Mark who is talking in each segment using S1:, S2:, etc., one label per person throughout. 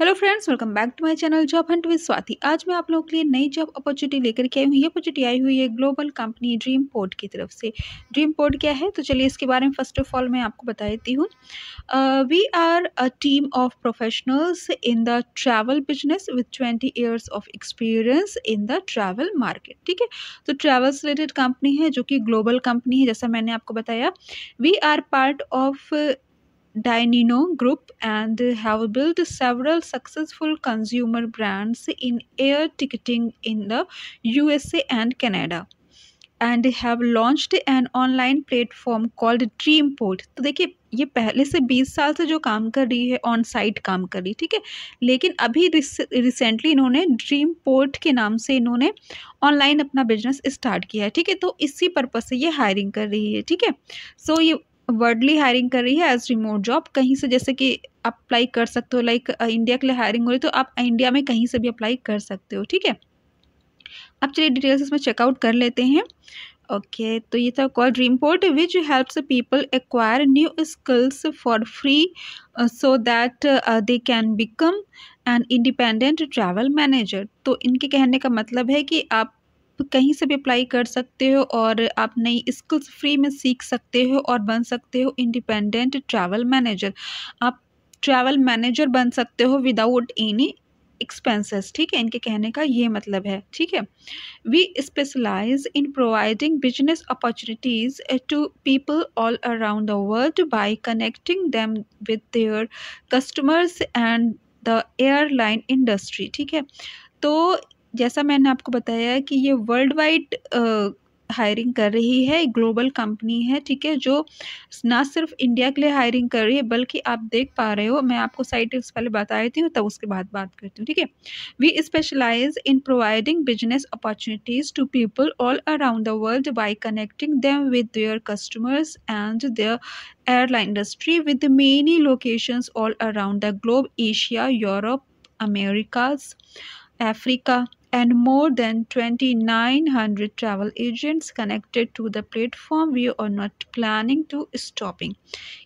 S1: Hello friends welcome back to my channel job hunt with Swati आज मैं आप लोगों के लिए नई जॉब अपॉर्चुनिटी लेकर के आई हूँ ये अपॉर्चुनिटी आई हुई है ग्लोबल कंपनी ड्रीम पोर्ट की तरफ से ड्रीम पोर्ट क्या है तो चलिए इसके बारे में फर्स्ट ऑफ ऑल मैं आपको बता देती हूँ we are a team of professionals in the travel business with twenty years of experience in the travel market ठीक है तो ट्रैवल रिलेटेड कंपनी है जो कि ग्लोबल कंपनी है जैसा मैंने आपको बताया we are part of Dynino Group and have built several successful consumer brands in air ticketing in the USA and Canada. And have launch an online platform called dream port तो देखिए ये पहले से 20 साल से जो काम कर रही है ऑन साइट काम कर रही ठीक है लेकिन अभी रिसेंटली इन्होंने ड्रीम पोर्ट के नाम से इन्होंने ऑनलाइन अपना बिजनेस स्टार्ट किया है ठीक है तो इसी पर्पज़ से ये हायरिंग कर रही है ठीक है सो ये वर्डली हायरिंग कर रही है एज रिमोट जॉब कहीं से जैसे कि अप्लाई कर सकते हो लाइक इंडिया के लिए हायरिंग हो रही तो आप इंडिया में कहीं से भी अप्लाई कर सकते हो ठीक है अब चलिए डिटेल्स इसमें चेकआउट कर लेते हैं ओके okay, तो ये था call dream port which helps people acquire new skills for free so that they can become an independent travel manager तो इनके कहने का मतलब है कि आप आप कहीं से भी अप्लाई कर सकते हो और आप नई स्किल्स फ्री में सीख सकते हो और बन सकते हो इंडिपेंडेंट ट्रैवल मैनेजर आप ट्रैवल मैनेजर बन सकते हो विदाउट एनी एक्सपेंसेस ठीक है इनके कहने का ये मतलब है ठीक है we specialise in providing business opportunities to people all around the world by connecting them with their customers and the airline industry ठीक है तो जैसा मैंने आपको बताया कि ये वर्ल्ड वाइड हायरिंग कर रही है ग्लोबल कंपनी है ठीक है जो ना सिर्फ इंडिया के लिए हायरिंग कर रही है बल्कि आप देख पा रहे हो मैं आपको साइट टिप्स पहले बता देती हूँ तब उसके बाद बात करती हूँ ठीक है we specialise in providing business opportunities to people all around the world by connecting them with their customers and their airline industry with many locations all around the globe Asia Europe Americas Africa and more than 2900 travel agents connected to the platform we are not planning to stopping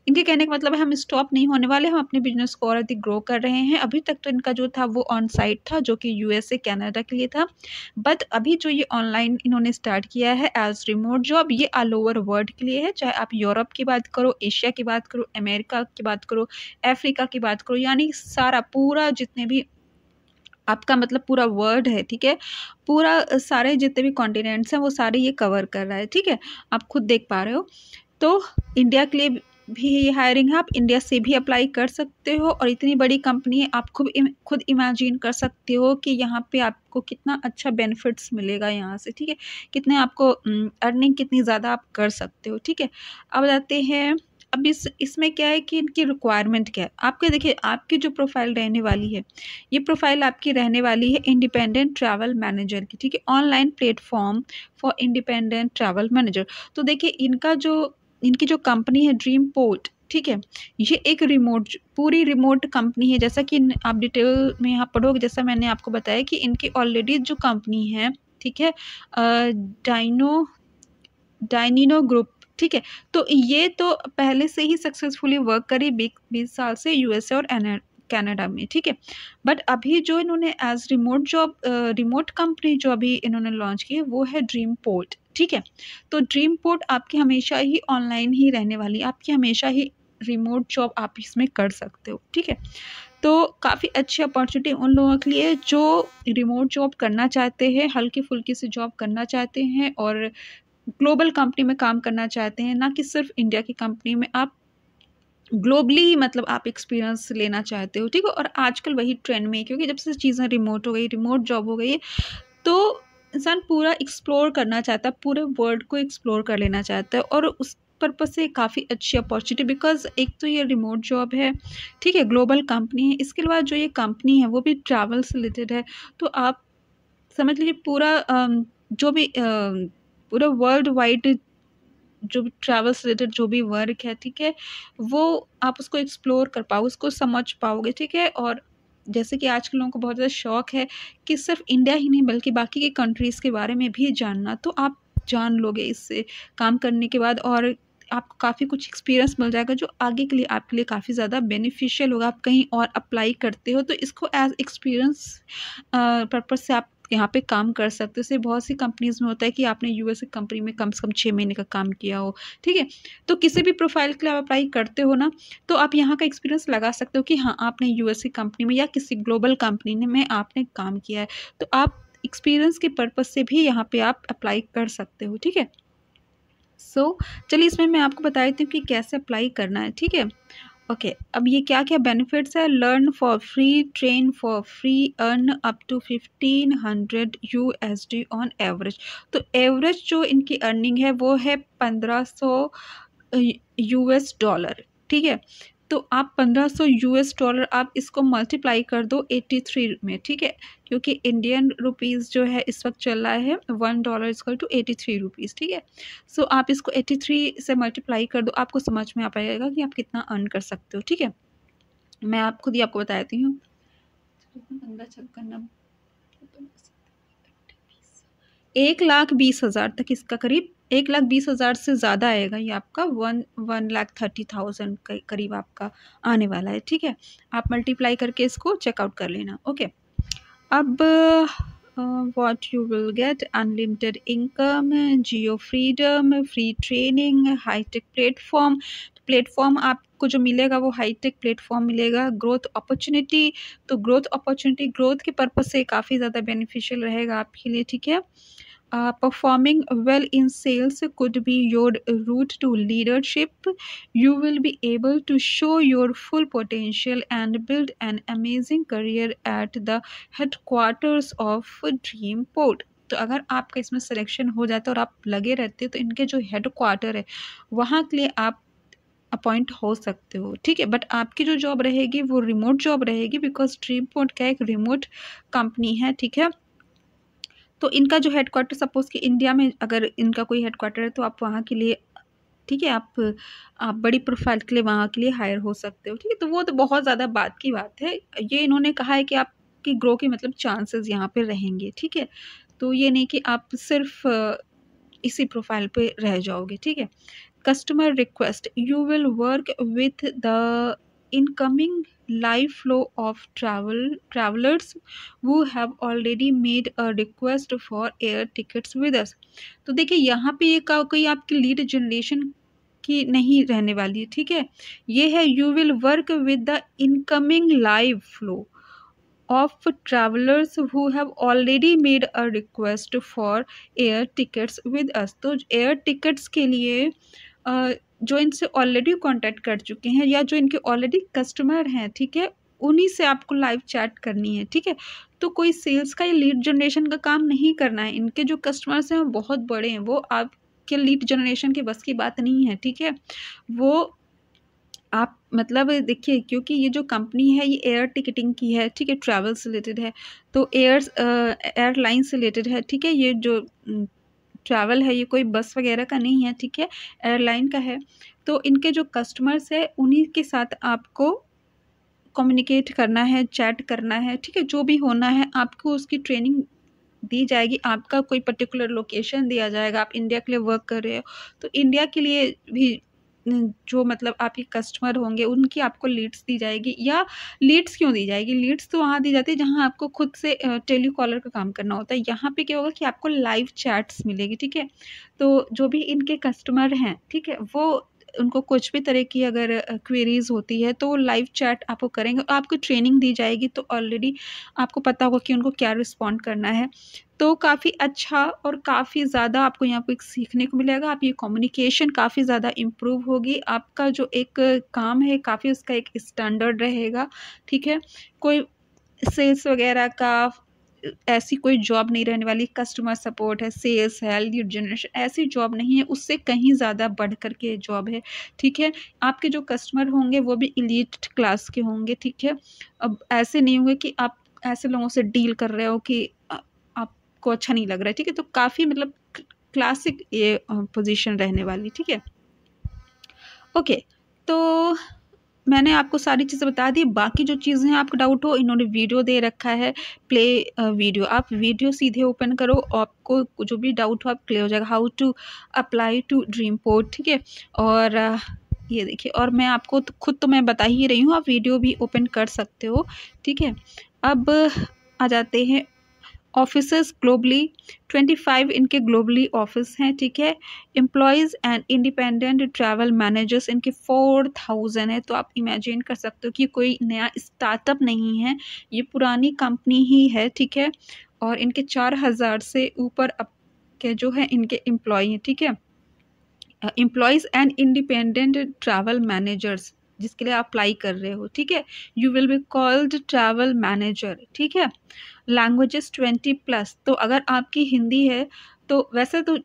S1: इनके कहने का मतलब है हम stop नहीं होने वाले हम अपने बिजनेस को और अधिक ग्रो कर रहे हैं अभी तक तो इनका जो था वो ऑन साइट था जो कि यूएसए कनाडा के लिए था बट अभी जो ये ऑनलाइन इन्होंने स्टार्ट किया है एज रिमोट जॉब ये ऑल ओवर वर्ल्ड के लिए है चाहे आप यूरोप की बात करो एशिया की बात करो अमेरिका की बात करो अफ्रीका की बात करो यानी सारा पूरा जितने भी आपका मतलब पूरा वर्ल्ड है ठीक है पूरा सारे जितने भी कॉन्टिनेंट्स हैं वो सारे ये कवर कर रहा है ठीक है आप खुद देख पा रहे हो तो इंडिया के लिए भी ये हायरिंग है आप इंडिया से भी अप्लाई कर सकते हो और इतनी बड़ी कंपनी है आप खुद खुद इमेजिन कर सकते हो कि यहाँ पे आपको कितना अच्छा बेनिफिट्स मिलेगा यहाँ से ठीक है कितने आपको अर्निंग कितनी ज़्यादा आप कर सकते हो ठीक है अब जाते हैं अब इस इसमें क्या है कि इनकी रिक्वायरमेंट क्या है आपके देखिए आपकी जो प्रोफाइल रहने वाली है ये प्रोफाइल आपकी रहने वाली है इंडिपेंडेंट ट्रैवल मैनेजर की ठीक है online platform for independent travel manager तो देखिए इनका जो इनकी जो कंपनी है ड्रीम पोर्ट ठीक है ये एक रिमोट पूरी रिमोट कंपनी है जैसा कि आप डिटेल में यहाँ पढ़ोगे जैसा मैंने आपको बताया कि इनकी ऑलरेडी जो कंपनी है ठीक है डाइनो डाइनिनो ग्रुप ठीक है तो ये तो पहले से ही सक्सेसफुली वर्क करी बीस साल से यूएसए और कनाडा में ठीक है बट अभी जो इन्होंने as remote job remote company जो अभी इन्होंने लॉन्च की है वो है ड्रीम पोर्ट ठीक है तो ड्रीम पोर्ट आपकी हमेशा ही ऑनलाइन ही रहने वाली आपकी हमेशा ही रिमोट जॉब आप इसमें कर सकते हो ठीक है तो काफ़ी अच्छी अपॉर्चुनिटी उन लोगों के लिए जो रिमोट जॉब करना चाहते हैं हल्की फुल्की से जॉब करना चाहते हैं और ग्लोबल कंपनी में काम करना चाहते हैं ना कि सिर्फ इंडिया की कंपनी में आप ग्लोबली ही मतलब आप एक्सपीरियंस लेना चाहते हो ठीक है और आजकल वही ट्रेंड में क्योंकि जब से चीज़ें रिमोट हो गई रिमोट जॉब हो गई है तो इंसान पूरा एक्सप्लोर करना चाहता है पूरे वर्ल्ड को एक्सप्लोर कर लेना चाहता है और उस पर्पज़ से काफ़ी अच्छी अपॉर्चुनिटी बिकॉज एक तो ये रिमोट जॉब है ठीक है ग्लोबल कंपनी है इसके अलावा जो ये कंपनी है वो भी ट्रैवल से रिलेटेड है तो आप समझ लीजिए पूरा जो भी पूरा वर्ल्ड वाइड जो भी ट्रैवल से रिलेटेड जो भी वर्क है ठीक है वो आप उसको एक्सप्लोर कर पाओगे उसको समझ पाओगे ठीक है और जैसे कि आज के लोगों को बहुत ज़्यादा शौक है कि सिर्फ इंडिया ही नहीं बल्कि बाकी के कंट्रीज़ के बारे में भी जानना तो आप जान लोगे इससे काम करने के बाद और आपको काफ़ी कुछ एक्सपीरियंस मिल जाएगा जो आगे के लिए आपके लिए काफ़ी ज़्यादा बेनिफिशियल होगा आप कहीं और अप्लाई करते हो तो इसको एज एक्सपीरियंस पर्पज़ से आप यहाँ पे काम कर सकते हो इससे बहुत सी कंपनीज़ में होता है कि आपने यूएस कंपनी में कम से कम छः महीने का काम किया हो ठीक है तो किसी भी प्रोफाइल के लिए आप अप्लाई करते हो ना तो आप यहाँ का एक्सपीरियंस लगा सकते हो कि हाँ आपने यूएस कंपनी में या किसी ग्लोबल कंपनी में आपने काम किया है तो आप एक्सपीरियंस के पर्पज़ से भी यहाँ पर आप अप्लाई कर सकते हो ठीक है सो so, चलिए इसमें मैं आपको बता देती हूँ कि कैसे अप्लाई करना है ठीक है ओके okay, अब ये क्या क्या बेनिफिट्स है learn for free train for free earn up to fifteen hundred U S D on average तो एवरेज जो इनकी अर्निंग है वो है पंद्रह सौ यू एस डॉलर ठीक है तो आप 1500 यूएस डॉलर आप इसको मल्टीप्लाई कर दो 83 में ठीक है क्योंकि इंडियन रुपीज़ जो है इस वक्त चल रहा है one dollar is equal to eighty three rupees ठीक है सो आप इसको 83 थ्री से मल्टीप्लाई कर दो आपको समझ में आ पाएगा कि आप कितना अर्न कर सकते हो ठीक है मैं आप खुद ही आपको बताती हूँ एक लाख बीस हज़ार तक इसका करीब एक लाख बीस हज़ार से ज़्यादा आएगा ये आपका one one lakh thirty thousand करीब आपका आने वाला है ठीक है आप मल्टीप्लाई करके इसको चेकआउट कर लेना ओके अब what you will get unlimited income geo freedom free training high tech platform platform आपको जो मिलेगा वो हाई टेक प्लेटफॉर्म मिलेगा ग्रोथ अपॉर्चुनिटी तो ग्रोथ अपॉर्चुनिटी ग्रोथ के पर्पज से काफ़ी ज़्यादा बेनिफिशियल रहेगा आपके लिए ठीक है Uh, performing well in sales could be your route to leadership. You will be able to show your full potential and build an amazing career at the headquarters of Dream Port. तो अगर आपका इसमें selection हो जाता है और आप लगे रहते हो तो इनके जो हेड क्वार्टर है वहाँ के लिए आप अपॉइंट हो सकते हो ठीक है बट आपकी जो जॉब रहेगी वो रिमोट जॉब रहेगी बिकॉज ड्रीम पॉइंट का एक रिमोट कंपनी है ठीक है तो इनका जो हेडक्वाटर सपोज़ कि इंडिया में अगर इनका कोई हेडक्वाटर है तो आप वहाँ के लिए ठीक है आप आप बड़ी प्रोफाइल के लिए वहाँ के लिए हायर हो सकते हो ठीक है तो वो तो बहुत ज़्यादा बात की बात है ये इन्होंने कहा है कि आपकी ग्रो के मतलब चांसेस यहाँ पे रहेंगे ठीक है तो ये नहीं कि आप सिर्फ इसी प्रोफाइल पे रह जाओगे ठीक है customer request you will work with the incoming live flow of travel travellers who have already made a request for air tickets with us तो देखिए यहाँ पे ये कोई आपकी लीड जनरेशन की नहीं रहने वाली ठीक है ये है you will work with the incoming live flow of travellers who have already made a request for air tickets with us तो एयर टिकट्स के लिए जो इनसे ऑलरेडी कांटेक्ट कर चुके हैं या जो इनके ऑलरेडी कस्टमर हैं ठीक है उन्हीं से आपको लाइव चैट करनी है ठीक है तो कोई सेल्स का या लीड जनरेशन का काम नहीं करना है इनके जो कस्टमर्स हैं वो बहुत बड़े हैं वो आपके लीड जनरेशन के बस की बात नहीं है ठीक है वो आप मतलब देखिए क्योंकि ये जो कंपनी है ये एयर टिकटिंग की है ठीक है ट्रैवल से रिलेटेड है तो एयर एयरलाइन से रिलेटेड है ठीक है ये जो ट्रैवल है ये कोई बस वगैरह का नहीं है ठीक है एयरलाइन का है तो इनके जो कस्टमर्स है उन्हीं के साथ आपको कम्युनिकेट करना है चैट करना है ठीक है जो भी होना है आपको उसकी ट्रेनिंग दी जाएगी आपका कोई पर्टिकुलर लोकेशन दिया जाएगा आप इंडिया के लिए वर्क कर रहे हो तो इंडिया के लिए भी जो मतलब आपके कस्टमर होंगे उनकी आपको लीड्स दी जाएगी या लीड्स क्यों दी जाएगी लीड्स तो वहाँ दी जाती है जहाँ आपको खुद से टेलीकॉलर का काम करना होता है यहाँ पे क्या होगा कि आपको लाइव चैट्स मिलेगी ठीक है तो जो भी इनके कस्टमर हैं ठीक है वो उनको कुछ भी तरह की अगर क्वेरीज़ होती है तो वो लाइव चैट आपको करेंगे आपको ट्रेनिंग दी जाएगी तो ऑलरेडी आपको पता होगा कि उनको क्या रिस्पॉन्ड करना है तो काफ़ी अच्छा और काफ़ी ज़्यादा आपको यहाँ पर सीखने को मिलेगा आपकी कम्युनिकेशन काफ़ी ज़्यादा इम्प्रूव होगी आपका जो एक काम है काफ़ी उसका एक स्टैंडर्ड रहेगा ठीक है कोई सेल्स वगैरह का ऐसी कोई जॉब नहीं रहने वाली कस्टमर सपोर्ट है सेल्स है लीड जनरेशन ऐसी जॉब नहीं है उससे कहीं ज़्यादा बढ़ कर के जॉब है ठीक है आपके जो कस्टमर होंगे वो भी इलीट क्लास के होंगे ठीक है अब ऐसे नहीं होंगे कि आप ऐसे लोगों से डील कर रहे हो कि आपको अच्छा नहीं लग रहा है ठीक है तो काफ़ी मतलब क्लासिक ये पोजिशन रहने वाली ठीक है ओके तो मैंने आपको सारी चीज़ें बता दी बाकी जो चीज़ें हैं आपको डाउट हो इन्होंने वीडियो दे रखा है प्ले वीडियो आप वीडियो सीधे ओपन करो आपको जो भी डाउट हो आप क्लियर हो जाएगा how to apply to dream port ठीक है और ये देखिए और मैं आपको तो, खुद तो मैं बता ही रही हूँ आप वीडियो भी ओपन कर सकते हो ठीक है अब आ जाते हैं ऑफिसर्स ग्लोबली ट्वेंटी फाइव इनके ग्लोबली ऑफिस हैं ठीक है employees and independent travel managers इनके फोर थाउजेंड है तो आप इमेजिन कर सकते हो कि कोई नया स्टार्टअप नहीं है ये पुरानी कंपनी ही है ठीक है और इनके चार हज़ार से ऊपर अब के जो है इनके एम्प्लॉय हैं ठीक है employees and independent travel managers जिसके लिए आप अप्लाई कर रहे हो ठीक है you will be called travel manager ठीक है लैंग्वेजेस ट्वेंटी प्लस तो अगर आपकी हिंदी है तो वैसे तो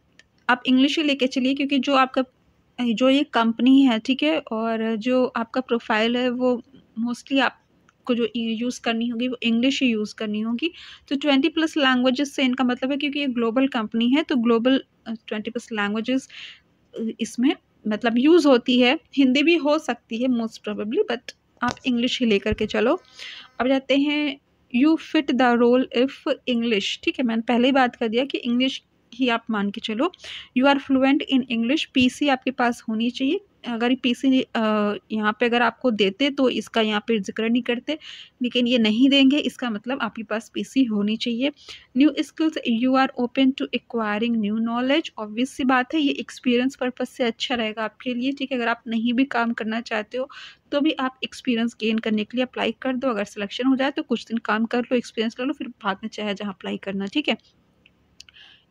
S1: आप इंग्लिश ही लेके चलिए क्योंकि जो आपका जो ये कंपनी है ठीक है और जो आपका प्रोफाइल है वो मोस्टली आपको जो यूज़ करनी होगी वो इंग्लिश ही यूज़ करनी होगी तो ट्वेंटी प्लस लैंग्वेजेस से इनका मतलब है क्योंकि ये ग्लोबल कंपनी है तो ग्लोबल ट्वेंटी प्लस लैंग्वेजेस इसमें मतलब यूज़ होती है हिंदी भी हो सकती है मोस्ट प्रोबेबली बट आप इंग्लिश ही लेकर के चलो अब जाते हैं you fit the role if English ठीक है मैंने पहले ही बात कर दिया कि इंग्लिश ही आप मान के चलो you are fluent in English पी आपके पास होनी चाहिए अगर पी सी यहाँ पे अगर आपको देते तो इसका यहाँ पे जिक्र नहीं करते लेकिन ये नहीं देंगे इसका मतलब आपके पास सी होनी चाहिए new skills you are open to acquiring new knowledge obvious सी बात है ये एक्सपीरियंस पर्पज़ से अच्छा रहेगा आपके लिए ठीक है अगर आप नहीं भी काम करना चाहते हो तो भी आप एक्सपीरियंस गेन करने के लिए अप्लाई कर दो अगर सिलेक्शन हो जाए तो कुछ दिन काम कर लो एक्सपीरियंस कर लो फिर बाद में चाहे जहाँ अप्लाई करना ठीक है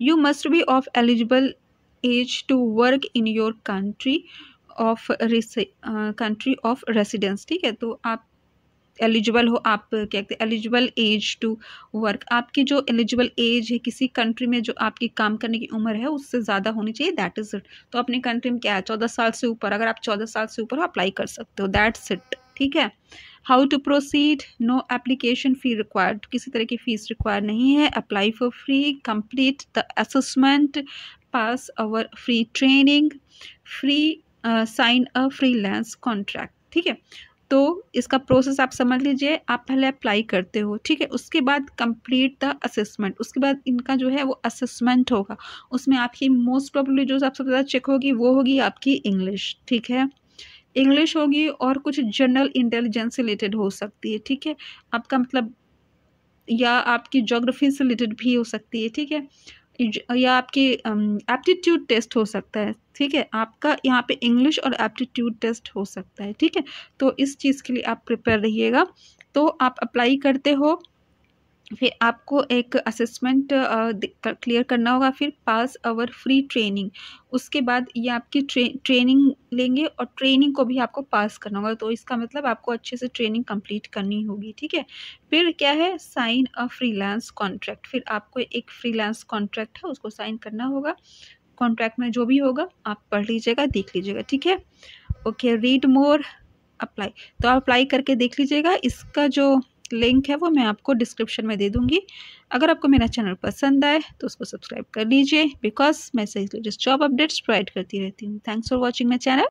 S1: you must be of eligible age to work in your country of country of residence ठीक है तो आप एलिजिबल हो आप क्या कहते हैं एलिजिबल एज टू वर्क आपकी जो एलिजिबल एज है किसी कंट्री में जो आपकी काम करने की उम्र है उससे ज़्यादा होनी चाहिए दैट इज़ इट तो अपने कंट्री में क्या है चौदह साल से ऊपर अगर आप चौदह साल से ऊपर हो अप्लाई कर सकते हो दैट्स इट ठीक है how to proceed no application fee required किसी तरह की फ़ीस रिक्वायर नहीं है apply for free complete the assessment pass our free training free sign a freelance contract ठीक है तो इसका प्रोसेस आप समझ लीजिए आप पहले अप्लाई करते हो ठीक है उसके बाद कंप्लीट द असेसमेंट उसके बाद इनका जो है वो असेसमेंट होगा उसमें आपकी मोस्ट प्रॉब्लली जो सबसे ज़्यादा चेक होगी वो होगी आपकी इंग्लिश ठीक है इंग्लिश होगी और कुछ जनरल इंटेलिजेंस से रिलेटेड हो सकती है ठीक है आपका मतलब या आपकी जोग्राफी से रिलेटेड भी हो सकती है ठीक है या आपकी एप्टीट्यूड टेस्ट हो सकता है ठीक है आपका यहाँ पे इंग्लिश और एप्टीट्यूड टेस्ट हो सकता है ठीक है तो इस चीज़ के लिए आप प्रिपेयर रहिएगा तो आप अप्लाई करते हो फिर आपको एक असेसमेंट क्लियर करना होगा फिर पास आवर फ्री ट्रेनिंग उसके बाद ये आपकी ट्रे ट्रेनिंग लेंगे और ट्रेनिंग को भी आपको पास करना होगा तो इसका मतलब आपको अच्छे से ट्रेनिंग कंप्लीट करनी होगी ठीक है फिर क्या है साइन अ फ्रीलांस कॉन्ट्रैक्ट फिर आपको एक फ्रीलांस कॉन्ट्रैक्ट है उसको साइन करना होगा कॉन्ट्रैक्ट में जो भी होगा आप पढ़ लीजिएगा देख लीजिएगा ठीक है ओके रीड मोर अप्लाई तो आप अप्लाई करके देख लीजिएगा इसका जो लिंक है वो मैं आपको डिस्क्रिप्शन में दे दूँगी अगर आपको मेरा चैनल पसंद आए तो उसको सब्सक्राइब कर लीजिए बिकॉज मैं सही जॉब अपडेट्स प्रोवाइड करती रहती हूँ thanks for watching my channel